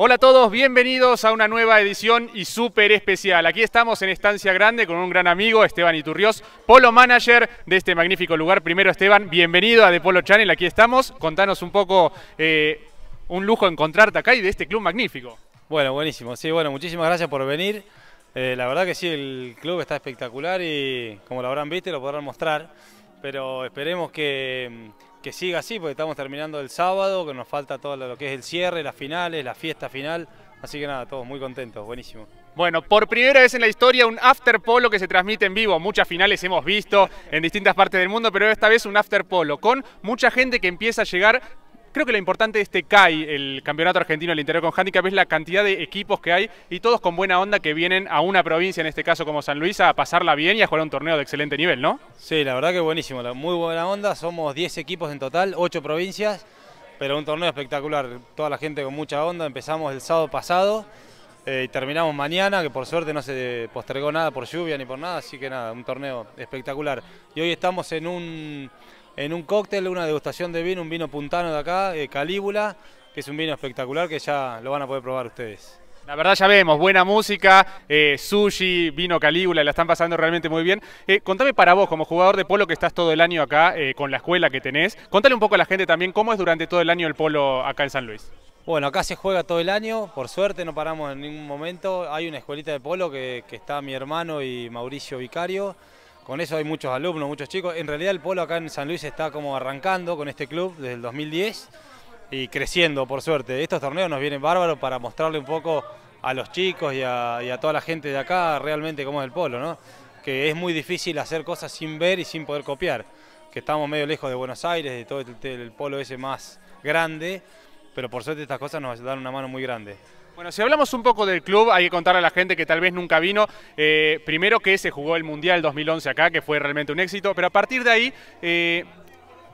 Hola a todos, bienvenidos a una nueva edición y súper especial. Aquí estamos en Estancia Grande con un gran amigo, Esteban Iturriós, polo manager de este magnífico lugar. Primero, Esteban, bienvenido a The Polo Channel, aquí estamos. Contanos un poco, eh, un lujo encontrarte acá y de este club magnífico. Bueno, buenísimo. Sí, bueno, muchísimas gracias por venir. Eh, la verdad que sí, el club está espectacular y como lo habrán visto, lo podrán mostrar. Pero esperemos que que siga así, porque estamos terminando el sábado, que nos falta todo lo que es el cierre, las finales, la fiesta final. Así que nada, todos muy contentos, buenísimo. Bueno, por primera vez en la historia un after polo que se transmite en vivo. Muchas finales hemos visto en distintas partes del mundo, pero esta vez un after polo con mucha gente que empieza a llegar Creo que lo importante de este CAI, el Campeonato Argentino del Interior con Handicap, es la cantidad de equipos que hay y todos con buena onda que vienen a una provincia, en este caso como San Luis, a pasarla bien y a jugar un torneo de excelente nivel, ¿no? Sí, la verdad que buenísimo, muy buena onda. Somos 10 equipos en total, 8 provincias, pero un torneo espectacular. Toda la gente con mucha onda. Empezamos el sábado pasado. Eh, y terminamos mañana, que por suerte no se postergó nada por lluvia ni por nada, así que nada, un torneo espectacular. Y hoy estamos en un en un cóctel, una degustación de vino, un vino puntano de acá, Calíbula, que es un vino espectacular que ya lo van a poder probar ustedes. La verdad ya vemos, buena música, eh, sushi, vino Calígula, la están pasando realmente muy bien. Eh, contame para vos, como jugador de polo que estás todo el año acá eh, con la escuela que tenés, contale un poco a la gente también cómo es durante todo el año el polo acá en San Luis. Bueno, acá se juega todo el año, por suerte no paramos en ningún momento. Hay una escuelita de polo que está mi hermano y Mauricio Vicario. Con eso hay muchos alumnos, muchos chicos. En realidad el polo acá en San Luis está como arrancando con este club desde el 2010 y creciendo, por suerte. Estos torneos nos vienen bárbaros para mostrarle un poco a los chicos y a, toda la gente de acá realmente cómo es el polo, ¿no? Que es muy difícil hacer cosas sin ver y sin poder copiar. Que estamos medio lejos de Buenos Aires, de todo el, el polo ese más grande, pero por suerte estas cosas nos dan una mano muy grande. Bueno, si hablamos un poco del club, hay que contarle a la gente que tal vez nunca vino, eh, primero que se jugó el Mundial 2011 acá, que fue realmente un éxito, pero a partir de ahí... Eh,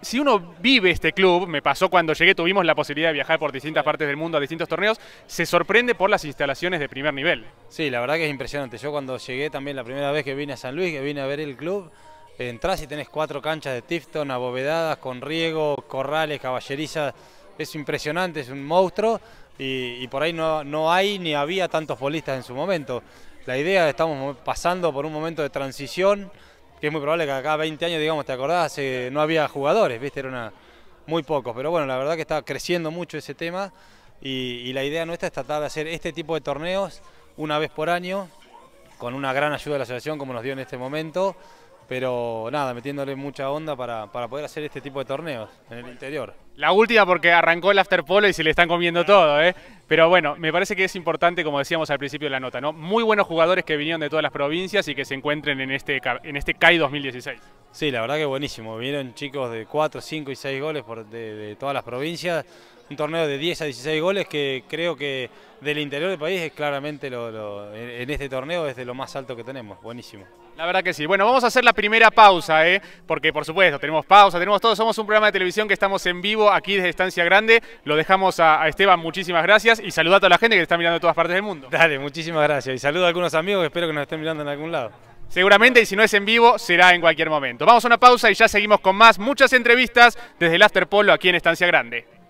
si uno vive este club, me pasó cuando llegué, tuvimos la posibilidad de viajar por distintas partes del mundo a distintos torneos, se sorprende por las instalaciones de primer nivel. Sí, la verdad que es impresionante. Yo cuando llegué también la primera vez que vine a San Luis, que vine a ver el club, entras y tenés cuatro canchas de Tifton, abovedadas, con riego, corrales, caballerizas. Es impresionante, es un monstruo y, por ahí no, no hay ni había tantos futbolistas en su momento. La idea, es estamos pasando por un momento de transición, que es muy probable que acá 20 años, digamos, te acordás, no había jugadores, ¿viste? Era muy pocos, pero bueno, la verdad que está creciendo mucho ese tema y, y la idea nuestra es tratar de hacer este tipo de torneos una vez por año, con una gran ayuda de la asociación como nos dio en este momento pero nada, metiéndole mucha onda para, poder hacer este tipo de torneos en el interior. La última porque arrancó el after polo y se le están comiendo todo, ¿eh? Pero bueno, me parece que es importante, como decíamos al principio de la nota, ¿no? Muy buenos jugadores que vinieron de todas las provincias y que se encuentren en este, en este CAI 2016. Sí, la verdad que buenísimo. Vinieron chicos de 4, 5 y 6 goles de todas las provincias un torneo de 10 a 16 goles que creo que del interior del país es claramente lo, en este torneo es de lo más alto que tenemos. Buenísimo. La verdad que sí. Bueno, vamos a hacer la primera pausa, ¿eh? porque por supuesto tenemos pausa, tenemos todo. Somos un programa de televisión que estamos en vivo aquí desde Estancia Grande. Lo dejamos a, Esteban, muchísimas gracias y saluda a toda la gente que está mirando de todas partes del mundo. Dale, muchísimas gracias y saludo a algunos amigos que espero que nos estén mirando en algún lado. Seguramente, y si no es en vivo, será en cualquier momento. Vamos a una pausa y ya seguimos con más, muchas entrevistas desde el After Polo aquí en Estancia Grande.